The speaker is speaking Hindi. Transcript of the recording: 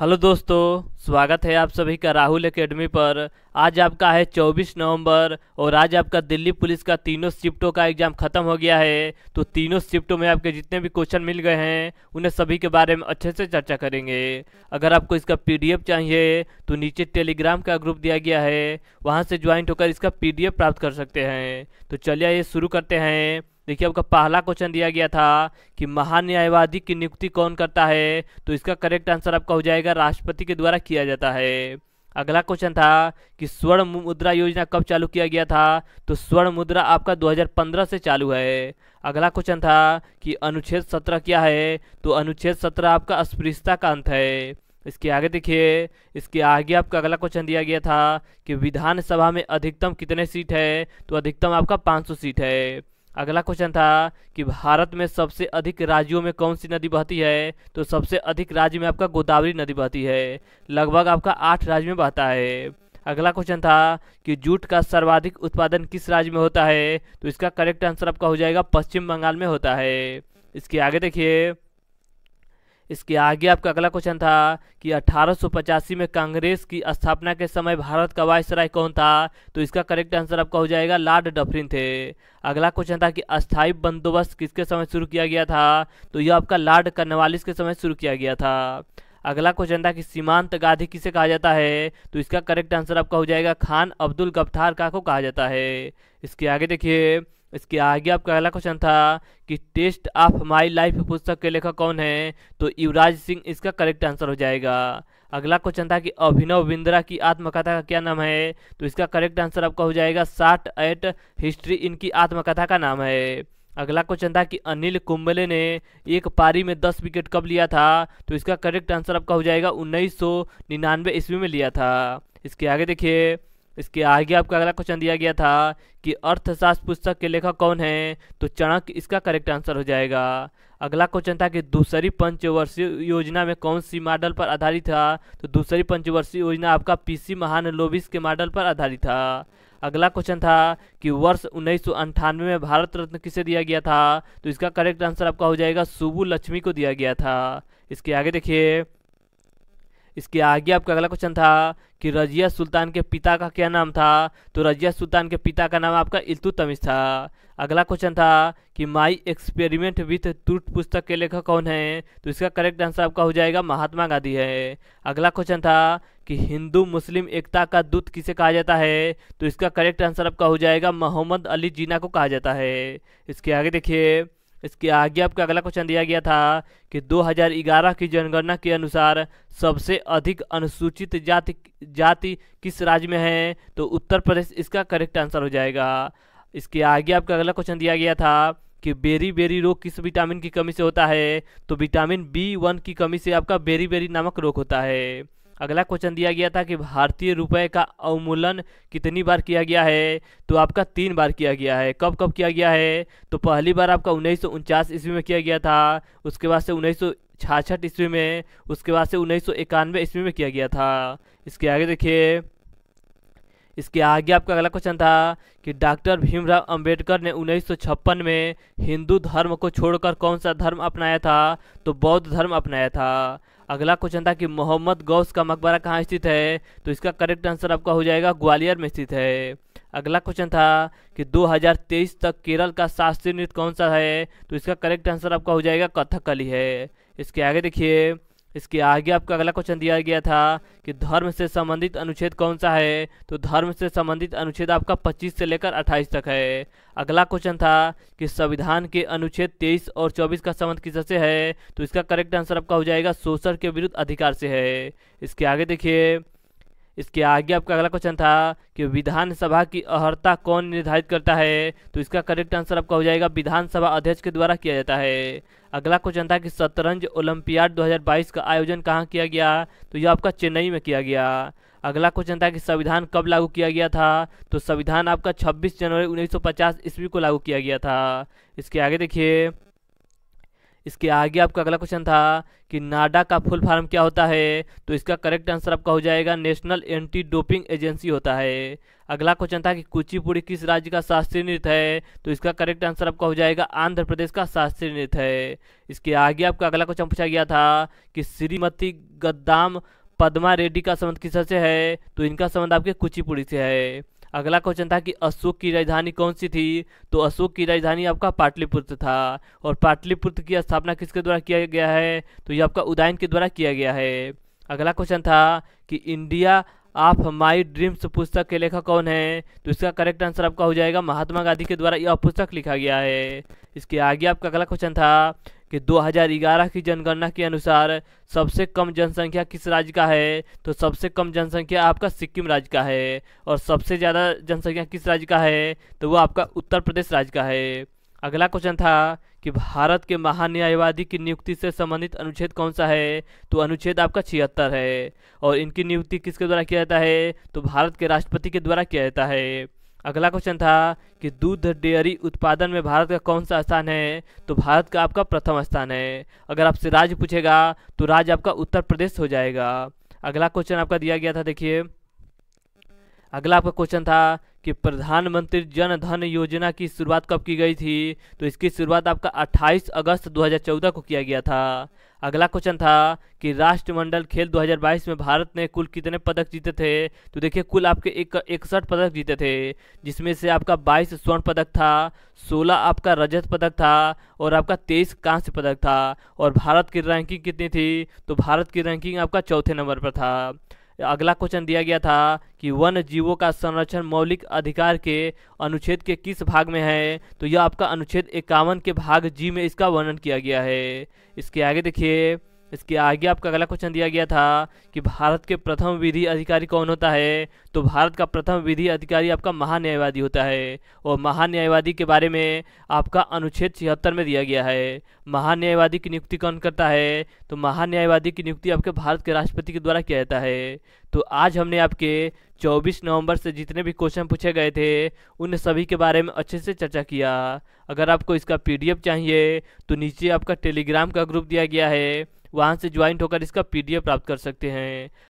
हेलो दोस्तों स्वागत है आप सभी का राहुल एकेडमी पर आज आपका है 24 नवंबर और आज आपका दिल्ली पुलिस का तीनों शिफ्टों का एग्ज़ाम ख़त्म हो गया है तो तीनों शिफ्टों में आपके जितने भी क्वेश्चन मिल गए हैं उन्हें सभी के बारे में अच्छे से चर्चा करेंगे अगर आपको इसका पीडीएफ चाहिए तो नीचे टेलीग्राम का ग्रुप दिया गया है वहाँ से ज्वाइंट होकर इसका पी प्राप्त कर सकते हैं तो चलिए ये शुरू करते हैं देखिए आपका पहला क्वेश्चन दिया गया था कि महान्यायवादी की नियुक्ति कौन करता है तो इसका करेक्ट आंसर आपका हो जाएगा राष्ट्रपति के द्वारा किया जाता है अगला क्वेश्चन था कि स्वर्ण मुद्रा योजना कब चालू किया गया था तो स्वर्ण मुद्रा आपका 2015 से चालू है अगला क्वेश्चन था कि अनुच्छेद 17 क्या है तो अनुच्छेद 17 आपका अस्पृश्यता का अंत है इसके आगे देखिए इसके आगे आपका अगला क्वेश्चन दिया गया था कि विधानसभा में अधिकतम कितने सीट है तो अधिकतम आपका पाँच सीट है अगला क्वेश्चन था कि भारत में सबसे अधिक राज्यों में कौन सी नदी बहती है तो सबसे अधिक राज्य में आपका गोदावरी नदी बहती है लगभग आपका आठ राज्य में बहता है अगला क्वेश्चन था कि जूट का सर्वाधिक उत्पादन किस राज्य में होता है तो इसका करेक्ट आंसर आपका हो जाएगा पश्चिम बंगाल में होता है इसके आगे देखिए इसके आगे आपका अगला क्वेश्चन था कि अठारह में कांग्रेस की स्थापना के समय भारत का वायसराय कौन था तो इसका करेक्ट आंसर आपका हो जाएगा लॉर्ड डफरिन थे अगला क्वेश्चन था कि अस्थायी बंदोबस्त किसके समय शुरू किया गया था तो यह आपका लॉर्ड कर्नवालिस के समय शुरू किया गया था अगला क्वेश्चन था कि सीमांत गांधी किसे कहा जाता है तो इसका करेक्ट आंसर आपका हो जाएगा खान अब्दुल गफ्तार का को कहा जाता है इसके आगे देखिए इसके आगे आपका अगला क्वेश्चन था कि टेस्ट ऑफ माई लाइफ पुस्तक के लेखक कौन है तो युवराज सिंह इसका करेक्ट आंसर हो जाएगा अगला क्वेश्चन था कि अभिनव बिंद्रा की आत्मकथा का क्या नाम है तो इसका करेक्ट आंसर आपका हो जाएगा साठ एट हिस्ट्री इनकी आत्मकथा का नाम है अगला क्वेश्चन था कि अनिल कुंबले ने एक पारी में दस विकेट कब लिया था तो इसका करेक्ट आंसर आपका हो जाएगा उन्नीस सौ निन्यानवे ईस्वी में लिया था इसके आगे देखिए इसके आगे आपको अगला क्वेश्चन दिया गया था कि अर्थशास्त्र पुस्तक के लेखक कौन है तो चाणक्य इसका करेक्ट आंसर हो जाएगा अगला क्वेश्चन था कि दूसरी पंचवर्षीय योजना में कौन सी मॉडल पर आधारित था तो दूसरी पंचवर्षीय योजना आपका पीसी महान लोबिस के मॉडल पर आधारित था अगला क्वेश्चन था कि वर्ष उन्नीस में भारत रत्न किसे दिया गया था तो इसका करेक्ट आंसर आपका हो जाएगा सुबू लक्ष्मी को दिया गया था इसके आगे देखिए इसके आगे आपका अगला क्वेश्चन था कि रजिया सुल्तान के पिता का क्या नाम था तो रजिया सुल्तान के पिता का नाम आपका इल्तुतमिश था अगला क्वेश्चन था कि माई एक्सपेरिमेंट विथ टूट पुस्तक के लेखक कौन है तो इसका करेक्ट आंसर आपका हो जाएगा महात्मा गांधी है अगला क्वेश्चन था कि हिंदू मुस्लिम एकता का दूत किसे कहा जाता है तो इसका करेक्ट आंसर आपका हो जाएगा मोहम्मद अली जीना को कहा जाता है इसके आगे देखिए इसके आगे आपको अगला क्वेश्चन दिया गया था कि 2011 की जनगणना के अनुसार सबसे अधिक अनुसूचित जाति जाति किस राज्य में है तो उत्तर प्रदेश इसका करेक्ट आंसर हो जाएगा इसके आगे आपका अगला क्वेश्चन दिया गया था कि बेरी बेरी रोग किस विटामिन की कमी से होता है तो विटामिन बी वन की कमी से आपका बेरी बेरी नामक रोग होता है अगला क्वेश्चन दिया गया था कि भारतीय रुपए का अवमूलन कितनी बार किया गया है तो आपका तीन बार किया गया है कब कब किया गया है तो पहली बार आपका उन्नीस सौ ईस्वी में किया गया था उसके बाद से उन्नीस सौ छाछठ ईस्वी में उसके बाद से उन्नीस सौ इक्यानवे ईस्वी में किया गया था इसके आगे देखिए इसके आगे आपका अगला क्वेश्चन था कि डॉक्टर भीमराव अंबेडकर ने 1956 में हिंदू धर्म को छोड़कर कौन सा धर्म अपनाया था तो बौद्ध धर्म अपनाया था अगला क्वेश्चन था कि मोहम्मद गौस का मकबरा कहाँ स्थित है तो इसका करेक्ट आंसर आपका हो जाएगा ग्वालियर में स्थित है अगला क्वेश्चन था कि 2023 तक केरल का शास्त्रीय नृत्य कौन सा है तो इसका करेक्ट आंसर आपका हो जाएगा कथकली है इसके आगे देखिए इसके आगे आपको अगला क्वेश्चन दिया गया था कि धर्म से संबंधित अनुच्छेद कौन सा है तो धर्म से संबंधित अनुच्छेद आपका 25 से लेकर 28 तक है अगला क्वेश्चन था कि संविधान के अनुच्छेद 23 और 24 का संबंध किससे है तो इसका करेक्ट आंसर आपका हो जाएगा शोषण के विरुद्ध अधिकार से है इसके आगे देखिए इसके आगे आपका अगला क्वेश्चन था कि विधानसभा की अहर्ता कौन निर्धारित करता है तो इसका करेक्ट आंसर आपका हो जाएगा विधानसभा अध्यक्ष के द्वारा किया जाता है अगला क्वेश्चन था कि शतरंज ओलंपियाड 2022 का आयोजन कहाँ किया गया तो यह आपका चेन्नई में किया गया अगला क्वेश्चन था कि संविधान कब लागू किया गया था तो संविधान आपका 26 जनवरी 1950 ईस्वी को लागू किया गया था इसके आगे देखिए इसके आगे आपका अगला क्वेश्चन था कि नाडा का फुल फॉर्म क्या होता है तो इसका करेक्ट आंसर आपका हो जाएगा नेशनल एंटी डोपिंग एजेंसी होता है अगला क्वेश्चन था कि कुचिपुड़ी किस राज्य का शास्त्रीय नृत्य है तो इसका करेक्ट आंसर आपका हो जाएगा आंध्र प्रदेश का शास्त्रीय नृत्य है इसके आगे आपका अगला क्वेश्चन पूछा गया था कि श्रीमती गद्दाम पद्मा रेड्डी का संबंध किससे है तो इनका संबंध आपके कुचिपुड़ी से है अगला क्वेश्चन था कि अशोक की राजधानी कौन सी थी तो अशोक की राजधानी आपका पाटलिपुत्र था और पाटलिपुत्र की स्थापना किसके द्वारा किया गया है तो ये आपका उदयन के द्वारा किया गया है अगला क्वेश्चन था कि इंडिया आप माई ड्रीम्स पुस्तक के लेखक कौन है तो इसका करेक्ट आंसर आपका हो जाएगा महात्मा गांधी के द्वारा यह पुस्तक लिखा गया है इसके आगे आपका अगला क्वेश्चन था कि 2011 की जनगणना के अनुसार सबसे कम जनसंख्या किस राज्य का है तो सबसे कम जनसंख्या आपका सिक्किम राज्य का है और सबसे ज़्यादा जनसंख्या किस राज्य का है तो वो आपका उत्तर प्रदेश राज्य का है अगला क्वेश्चन था कि भारत के महान्यायवादी की नियुक्ति से संबंधित अनुच्छेद कौन सा है तो अनुच्छेद आपका छिहत्तर है और इनकी नियुक्ति किसके द्वारा किया जाता है तो भारत के राष्ट्रपति के द्वारा किया जाता है अगला क्वेश्चन था कि दूध डेयरी उत्पादन में भारत का कौन सा स्थान है तो भारत का आपका प्रथम स्थान है अगर आपसे राज्य पूछेगा तो राज्य आपका उत्तर प्रदेश हो जाएगा अगला क्वेश्चन आपका दिया गया था देखिए अगला आपका क्वेश्चन था कि प्रधानमंत्री जन धन योजना की शुरुआत कब की गई थी तो इसकी शुरुआत आपका 28 अगस्त 2014 को किया गया था अगला क्वेश्चन था कि राष्ट्रमंडल खेल 2022 में भारत ने कुल कितने पदक जीते थे तो देखिए कुल आपके एक इकसठ पदक जीते थे जिसमें से आपका 22 स्वर्ण पदक था 16 आपका रजत पदक था और आपका 23 कांस्य पदक था और भारत की रैंकिंग कितनी थी तो भारत की रैंकिंग आपका चौथे नंबर पर था अगला क्वेश्चन दिया गया था कि वन जीवों का संरक्षण मौलिक अधिकार के अनुच्छेद के किस भाग में है तो यह आपका अनुच्छेद इक्यावन के भाग जी में इसका वर्णन किया गया है इसके आगे देखिए इसके आगे आपका अगला क्वेश्चन दिया गया था कि भारत के प्रथम विधि अधिकारी कौन होता है तो भारत का प्रथम विधि अधिकारी आपका महान्यायवादी होता है और महान्यायवादी के बारे में आपका अनुच्छेद छिहत्तर में दिया गया है महान्यायवादी की नियुक्ति कौन करता है तो महान्यायवादी की नियुक्ति आपके भारत के राष्ट्रपति के द्वारा किया जाता है तो आज हमने आपके 24 नवंबर से जितने भी क्वेश्चन पूछे गए थे उन सभी के बारे में अच्छे से चर्चा किया अगर आपको इसका पीडीएफ चाहिए तो नीचे आपका टेलीग्राम का ग्रुप दिया गया है वहाँ से ज्वाइंट होकर इसका पीडीएफ प्राप्त कर सकते हैं